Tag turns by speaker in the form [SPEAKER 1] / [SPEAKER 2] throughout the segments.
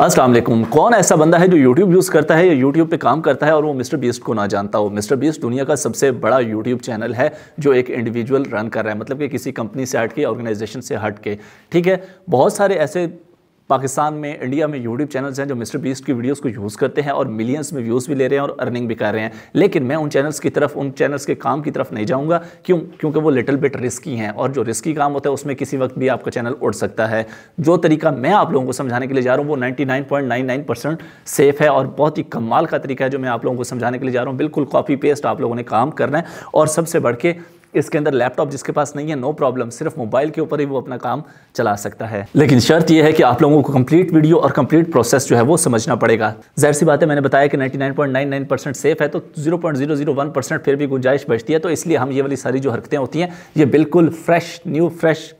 [SPEAKER 1] वालेकुम कौन ऐसा बंदा है जो यूट्यूब यूज़ करता है या यूट्यूब पे काम करता है और वो मिस्टर बीस्ट को ना जानता हो मिस्टर बीस्ट दुनिया का सबसे बड़ा यूट्यूब चैनल है जो एक इंडिविजुअल रन कर रहा है मतलब कि किसी कंपनी से हट के ऑर्गेनाइजेशन से हट के ठीक है बहुत सारे ऐसे पाकिस्तान में इंडिया में यूट्यूब चैनल्स हैं जो मिस्टर बीस्ट की वीडियोस को यूज़ करते हैं और मिलियंस में व्यूज़ भी ले रहे हैं और अर्निंग भी कर रहे हैं लेकिन मैं उन चैनल्स की तरफ उन चैनल्स के काम की तरफ नहीं जाऊँगा क्यों क्योंकि वो लिटिल बिट रिस्की हैं और जो रिस्की काम होता है उसमें किसी वक्त भी आपका चैनल उड़ सकता है जो तरीका मैं आप लोगों को समझाने के लिए जा रहा हूँ वो नाइन्टी सेफ है और बहुत ही कमाल का तरीका है जो मैं आप लोगों को समझाने के लिए जा रहा हूँ बिल्कुल कॉपी पेस्ट आप लोगों ने काम करना है और सबसे बढ़ के इसके अंदर लैपटॉप जिसके पास नहीं है नो प्रॉब्लम सिर्फ मोबाइल के ऊपर ही वो अपना काम चला सकता है लेकिन शर्त यह है कि आप लोगों को कंप्लीट वीडियो और कंप्लीट प्रोसेस जो है वो समझना पड़ेगा जाहिर सी बात है मैंने बताया कि 99.99 परसेंट सेफ है तो 0.001 परसेंट फिर भी गुंजाइश बचती है तो इसलिए हम ये वाली सारी जो हरकतें होती हैं ये बिल्कुल fresh new fresh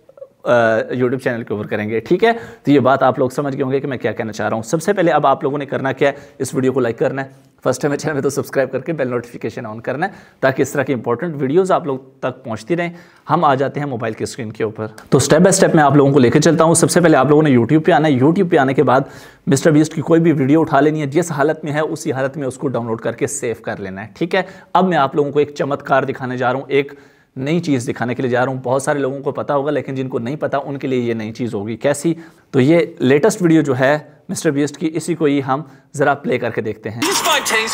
[SPEAKER 1] YouTube channel के ऊपर करेंगे ठीक है तो ये बात आप लोग समझ गए होंगे कि मैं क्या कहना चाह रहा हूँ सबसे पहले अब आप लोगों ने करना क्या है इस वीडियो को लाइक करना है फर्स्ट टाइम चैनल में तो सब्सक्राइब करके बेल नोटिफिकेशन ऑन करना है ताकि इस तरह की इंपॉर्टेंट वीडियोस आप लोग तक पहुंचती रहें हम आ जाते हैं मोबाइल की स्क्रीन के ऊपर तो स्टेप बाय स्टेप मैं आप लोगों को लेकर चलता हूं सबसे पहले आप लोगों ने यूट्यूब पे आना है यूट्यूब पे आने के बाद मिस्टर बीस्ट की कोई भी वीडियो उठा लेनी है जिस हालत में है उसी हालत में उसको डाउनलोड करके सेव कर लेना है ठीक है अब मैं आप लोगों को एक चमत्कार दिखाने जा रहा हूँ एक नई चीज़ दिखाने के लिए जा रहा हूँ बहुत सारे लोगों को पता होगा लेकिन जिनको नहीं पता उनके लिए ये नई चीज़ होगी कैसी तो ये लेटेस्ट वीडियो जो है मिस्टर बीस्ट की इसी को ही हम ज़रा प्ले करके देखते हैं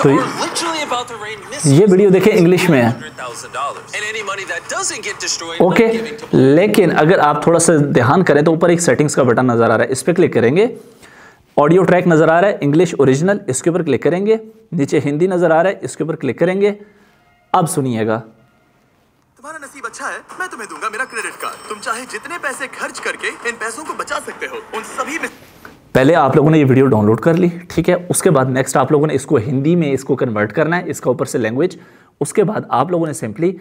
[SPEAKER 1] तो ये वीडियो देखें इंग्लिश में है ओके लेकिन अगर आप थोड़ा सा ध्यान करें तो ऊपर एक सेटिंग्स का बटन नज़र आ रहा है इस पर क्लिक करेंगे ऑडियो ट्रैक नज़र आ रहा है इंग्लिश ओरिजिनल इसके ऊपर क्लिक करेंगे नीचे हिंदी नज़र आ रहा है इसके ऊपर क्लिक करेंगे अब सुनिएगा तुम्हारा नसीब अच्छा है मैं तुम्हें दूंगा मेरा क्रेडिट कार्ड तुम चाहे जितने पैसे खर्च करके इन पैसों को बचा सकते हो उन सभी में पहले आप लोगों ने ये वीडियो डाउनलोड कर ली ठीक है उसके बाद नेक्स्ट आप लोगों ने इसको हिंदी में इसको कन्वर्ट करना है इसका ऊपर से लैंग्वेज उसके बाद आप लोगों ने सिंपली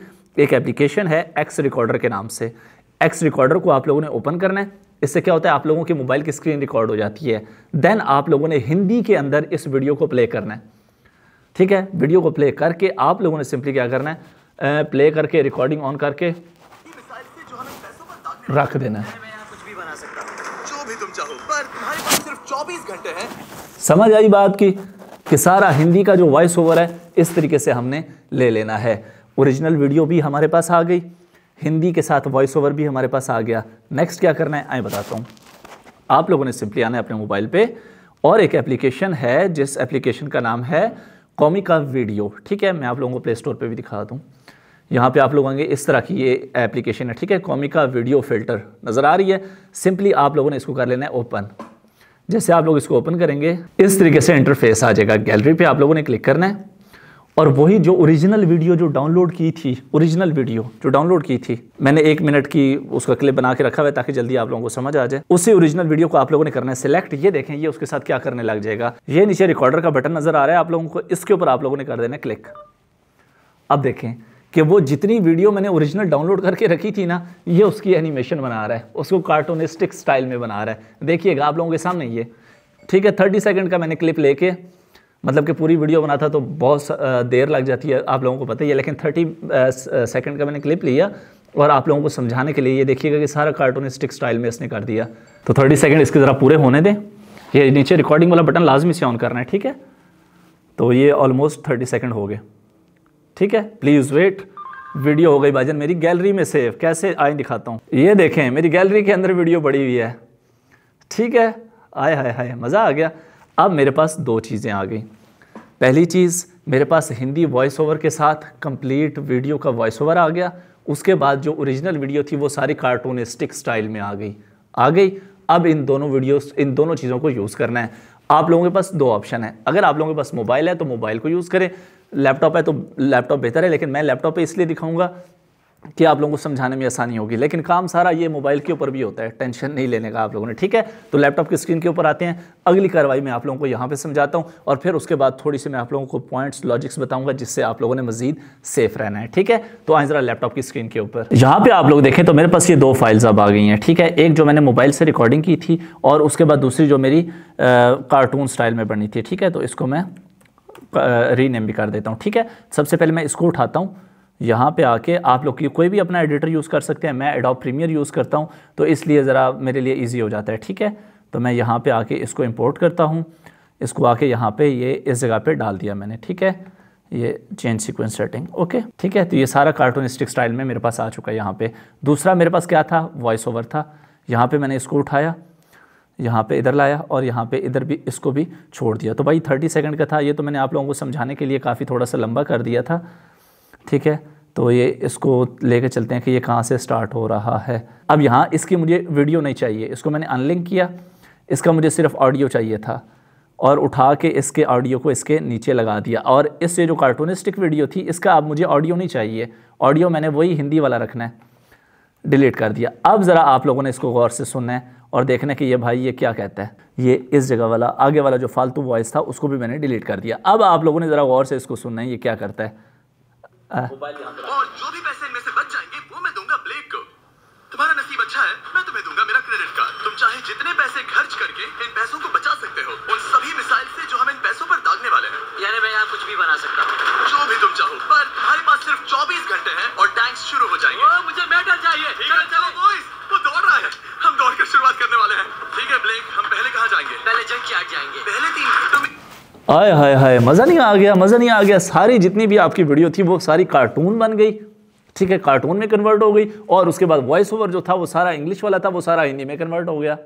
[SPEAKER 1] एक एप्लीकेशन है एक्स रिकॉर्डर के नाम से एक्स रिकॉर्डर को आप लोगों ने ओपन करना है इससे क्या होता है आप लोगों के मोबाइल की स्क्रीन रिकॉर्ड हो जाती है देन आप लोगों ने हिंदी के अंदर इस वीडियो को प्ले करना है ठीक है वीडियो को प्ले करके आप लोगों ने सिंपली क्या करना है प्ले करके रिकॉर्डिंग ऑन करके रख देना है समझ आई बात की कि सारा हिंदी का जो वॉइस ओवर है इस तरीके से हमने ले लेना है ओरिजिनल वीडियो भी हमारे पास आ गई हिंदी के साथ वॉइस ओवर भी हमारे पास आ गया नेक्स्ट क्या करना है आए बताता हूँ आप लोगों ने सिंपली आना है अपने मोबाइल पे और एक एप्लीकेशन है जिस एप्लीकेशन का नाम है कॉमिका वीडियो ठीक है मैं आप लोगों को प्ले स्टोर पर भी दिखा दूँ यहाँ पे आप लोग आएंगे इस तरह की ये एप्लीकेशन है ठीक है कॉमिका वीडियो फिल्टर नज़र आ रही है सिंपली आप लोगों ने इसको कर लेना है ओपन जैसे आप लोग इसको ओपन करेंगे इस तरीके से इंटरफेस आ जाएगा गैलरी पे आप लोगों ने क्लिक करना है और वही जो ओरिजिनल वीडियो जो डाउनलोड की थी ओरिजिनल वीडियो जो डाउनलोड की थी मैंने एक मिनट की उसका क्लिप बना के रखा हुआ है ताकि जल्दी आप लोगों को समझ आ जाए उसी ओरिजिनल वीडियो को आप लोगों ने करना है सिलेक्ट ये देखें ये उसके साथ क्या करने लग जाएगा ये नीचे रिकॉर्डर का बटन नजर आ रहा है आप लोगों को इसके ऊपर आप लोगों ने कर देना क्लिक अब देखें कि वो जितनी वीडियो मैंने ओरिजिनल डाउनलोड करके रखी थी ना ये उसकी एनिमेशन बना रहा है उसको कार्टूनिस्टिक स्टाइल में बना रहा है देखिएगा आप लोगों के सामने ये ठीक है थर्टी सेकेंड का मैंने क्लिप लेके मतलब कि पूरी वीडियो बना था तो बहुत देर लग जाती है आप लोगों को पता ही है लेकिन थर्टी सेकेंड का मैंने क्लिप लिया और आप लोगों को समझाने के लिए ये देखिएगा कि सारा कार्टूनिस्टिक स्टाइल में इसने कर दिया तो थर्टी सेकेंड इसके ज़रा पूरे होने दें ये नीचे रिकॉर्डिंग वाला बटन लाजमी से ऑन करना है ठीक है तो ये ऑलमोस्ट थर्टी सेकेंड हो गए ठीक है प्लीज़ वेट वीडियो हो गई भाजन मेरी गैलरी में सेव कैसे आए दिखाता हूँ ये देखें मेरी गैलरी के अंदर वीडियो बड़ी हुई है ठीक है आए हाय हाय मज़ा आ गया अब मेरे पास दो चीज़ें आ गई पहली चीज़ मेरे पास हिंदी वॉइस ओवर के साथ कंप्लीट वीडियो का वॉइस ओवर आ गया उसके बाद जो ओरिजिनल वीडियो थी वो सारी कार्टूनिस्टिक स्टाइल में आ गई आ गई अब इन दोनों वीडियो इन दोनों चीज़ों को यूज़ करना है आप लोगों के पास दो ऑप्शन है अगर आप लोगों के पास मोबाइल है तो मोबाइल को यूज़ करें लैपटॉप है तो लैपटॉप बेहतर है लेकिन मैं लैपटॉप पे इसलिए दिखाऊंगा कि आप लोगों को समझाने में आसानी होगी लेकिन काम सारा ये मोबाइल के ऊपर भी होता है टेंशन नहीं लेने का आप लोगों ने ठीक है तो लैपटॉप की स्क्रीन के ऊपर आते हैं अगली कार्रवाई में आप लोगों को यहाँ पे समझाता हूँ और फिर उसके बाद थोड़ी सी मैं आप लोगों को पॉइंट्स लॉजिक्स बताऊंगा जिससे आप लोगों ने मजीद सेफ रहना है ठीक है तो आए जरा लैपटॉप की स्क्रीन के ऊपर यहाँ पे आप लोग देखें तो मेरे पास ये दो फाइल्स अब आ गई हैं ठीक है एक जो मैंने मोबाइल से रिकॉर्डिंग की थी और उसके बाद दूसरी जो मेरी कार्टून स्टाइल में बनी थी ठीक है तो इसको मैं रीनेम भी कर देता हूँ ठीक है सबसे पहले मैं इसको उठाता हूँ यहाँ पे आके आप लोग कोई भी अपना एडिटर यूज़ कर सकते हैं मैं एडॉप प्रीमियर यूज़ करता हूँ तो इसलिए ज़रा मेरे लिए ईजी हो जाता है ठीक है तो मैं यहाँ पे आके इसको इंपोर्ट करता हूँ इसको आके यहाँ पे ये इस जगह पे डाल दिया मैंने ठीक है ये चेंज सीक्वेंस सेटिंग ओके ठीक है तो ये सारा कार्टूनिस्टिक स्टाइल में मेरे पास आ चुका है यहाँ पे दूसरा मेरे पास क्या था वॉइस ओवर था यहाँ पे मैंने इसको उठाया यहाँ पे इधर लाया और यहाँ पे इधर भी इसको भी छोड़ दिया तो भाई थर्टी सेकंड का था ये तो मैंने आप लोगों को समझाने के लिए काफ़ी थोड़ा सा लंबा कर दिया था ठीक है तो ये इसको लेके चलते हैं कि ये कहाँ से स्टार्ट हो रहा है अब यहाँ इसकी मुझे वीडियो नहीं चाहिए इसको मैंने अनलिंक किया इसका मुझे सिर्फ ऑडियो चाहिए था और उठा के इसके ऑडियो को इसके नीचे लगा दिया और इससे जो कार्टूनिस्टिक वीडियो थी इसका अब मुझे ऑडियो नहीं चाहिए ऑडियो मैंने वही हिंदी वाला रखना है डिलीट कर दिया अब ज़रा आप लोगों ने इसको गौर से सुनना है और देखना कि ये भाई ये क्या कहता है ये इस जगह वाला आगे वाला जो फालतू वॉइस था उसको भी मैंने डिलीट कर दिया अब आप लोगों ने ज़रा गौर से इसको सुनना है ये क्या करता है तुम्हारा नसीब अच्छा है मैं तुम्हें दूंगा मेरा क्रेडिट कार्ड तुम चाहे जितने पैसे खर्च करके इन पैसों को आय हाय हाय मज़ा नहीं आ गया मज़ा नहीं आ गया सारी जितनी भी आपकी वीडियो थी वो सारी कार्टून बन गई ठीक है कार्टून में कन्वर्ट हो गई और उसके बाद वॉइस ओवर जो था वो सारा इंग्लिश वाला था वो सारा हिंदी में कन्वर्ट हो गया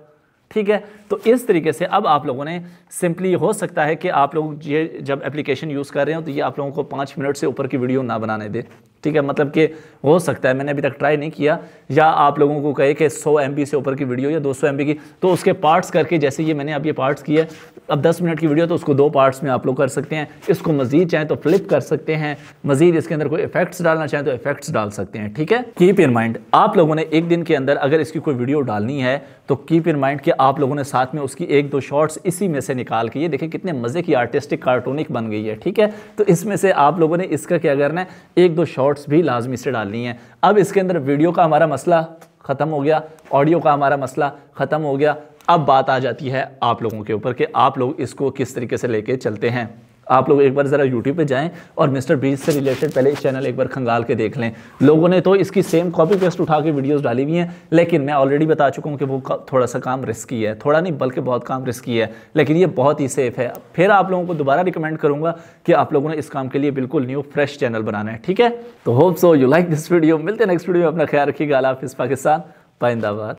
[SPEAKER 1] ठीक है तो इस तरीके से अब आप लोगों ने सिंपली हो सकता है कि आप लोग ये जब एप्लीकेशन यूज़ कर रहे हो तो ये आप लोगों को पाँच मिनट से ऊपर की वीडियो ना बनाने दे ठीक है मतलब कि हो सकता है मैंने अभी तक ट्राई नहीं किया या आप लोगों को कहे कि 100 एम से ऊपर की वीडियो या 200 एम की तो उसके पार्ट्स करके जैसे ये मैंने अब ये पार्ट्स किए अब 10 मिनट की वीडियो तो उसको दो पार्ट्स में आप लोग कर सकते हैं इसको मजीद चाहें तो फ्लिप कर सकते हैं मजीद इसके अंदर कोई इफेक्ट्स डालना चाहें तो इफेक्ट्स डाल सकते हैं ठीक है कीप इन माइंड आप लोगों ने एक दिन के अंदर अगर इसकी कोई वीडियो डालनी है तो कीप इन माइंड कि आप लोगों ने साथ में उसकी एक दो शॉर्ट्स इसी में से निकाल के ये देखें कितने मज़े की आर्टिस्टिक कार्टूनिक बन गई है ठीक है तो इसमें से आप लोगों ने इसका क्या करना है एक दो शॉर्ट्स भी लाजमी से डालनी है अब इसके अंदर वीडियो का हमारा मसला ख़त्म हो गया ऑडियो का हमारा मसला ख़त्म हो गया अब बात आ जाती है आप लोगों के ऊपर कि आप लोग इसको किस तरीके से लेके चलते हैं आप लोग एक बार ज़रा यूट्यूब पे जाएं और मिस्टर बीज से रिलेटेड पहले इस चैनल एक बार खंगाल के देख लें लोगों ने तो इसकी सेम कॉपी पेस्ट उठा के वीडियोस डाली हुई हैं लेकिन मैं ऑलरेडी बता चुका हूँ कि वो थोड़ा सा काम रिस्की है थोड़ा नहीं बल्कि बहुत काम रिस्की है लेकिन ये बहुत ही सेफ़ है फिर आप लोगों को दोबारा रिकमेंड करूँगा कि आप लोगों ने इस काम के लिए बिल्कुल न्यू फ्रेश चैनल बनाना है ठीक है तो hope so you like this video मिलते नेक्स्ट वीडियो में अपना ख्याल रखिएगा अला पाकिस्तान पाइंदाबाद